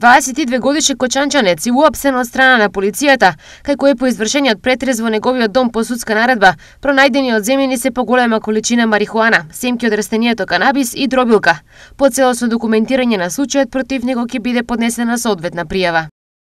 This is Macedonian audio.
22 годишен кочанчанец и уапсен од страна на полицијата, кај кој по извршениот претрез во неговиот дом по судска наредба пронајдени од земјени се поголема количина марихуана, семки од растението канабис и дробилка. По целосно документирање на случајот против него ќе биде поднесена соодветна пријава.